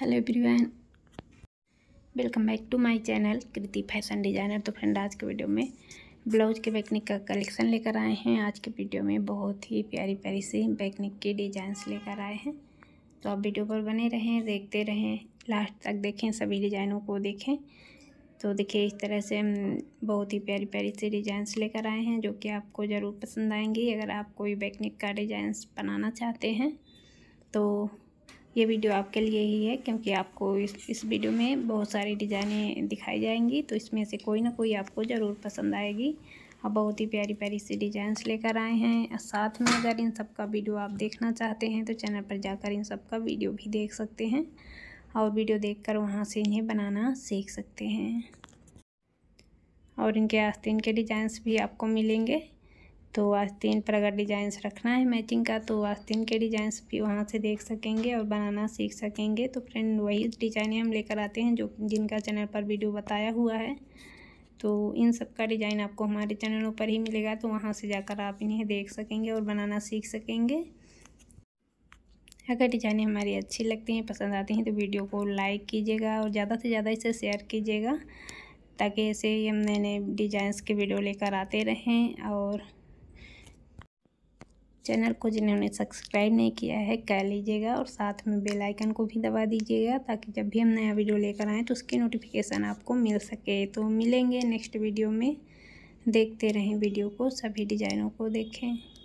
hello everyone welcome back to my channel Kriti fashion designer तो friend आज के video में ब्लाउज के बैकनिक का कलेक्शन लेकर आए हैं आज के वीडियो में बहुत ही प्यारी प्यारी सी बैकनिक के डिजाइंस लेकर आए हैं तो आप वीडियो पर बने रहें देखते रहें लास्ट तक देखें सभी डिज़ाइनों को देखें तो देखिए इस तरह से बहुत ही प्यारी प्यारी से डिज़ाइंस लेकर आए हैं जो कि आपको ज़रूर पसंद आएंगी अगर आप कोई बैकनिक का डिज़ाइंस बनाना चाहते हैं तो ये वीडियो आपके लिए ही है क्योंकि आपको इस इस वीडियो में बहुत सारी डिज़ाइनें दिखाई जाएंगी तो इसमें से कोई ना कोई आपको ज़रूर पसंद आएगी आप बहुत ही प्यारी प्यारी सी डिज़ाइंस लेकर आए हैं साथ में अगर इन सब का वीडियो आप देखना चाहते हैं तो चैनल पर जाकर इन सब का वीडियो भी देख सकते हैं और वीडियो कर वहाँ से इन्हें बनाना सीख सकते हैं और इनके आस्तीन के डिज़ाइंस भी आपको मिलेंगे तो आस्तीन पर अगर डिजाइंस रखना है मैचिंग का तो आस्तीन के डिजाइंस भी वहाँ से देख सकेंगे और बनाना सीख सकेंगे तो फ्रेंड वही डिजाइने हम लेकर आते हैं जो जिनका चैनल पर वीडियो बताया हुआ है तो इन सब का डिज़ाइन आपको हमारे चैनलों पर ही मिलेगा तो वहाँ से जाकर आप इन्हें देख सकेंगे और बनाना सीख सकेंगे अगर डिज़ाइनें हमारी अच्छी लगती हैं पसंद आती हैं तो वीडियो को लाइक कीजिएगा और ज़्यादा से ज़्यादा इसे शेयर कीजिएगा ताकि ऐसे ही हम नए नए डिज़ाइंस के वीडियो लेकर आते रहें और चैनल को जिन्होंने सब्सक्राइब नहीं किया है कर लीजिएगा और साथ में बेल आइकन को भी दबा दीजिएगा ताकि जब भी हम नया वीडियो लेकर आएँ तो उसकी नोटिफिकेशन आपको मिल सके तो मिलेंगे नेक्स्ट वीडियो में देखते रहें वीडियो को सभी डिज़ाइनों को देखें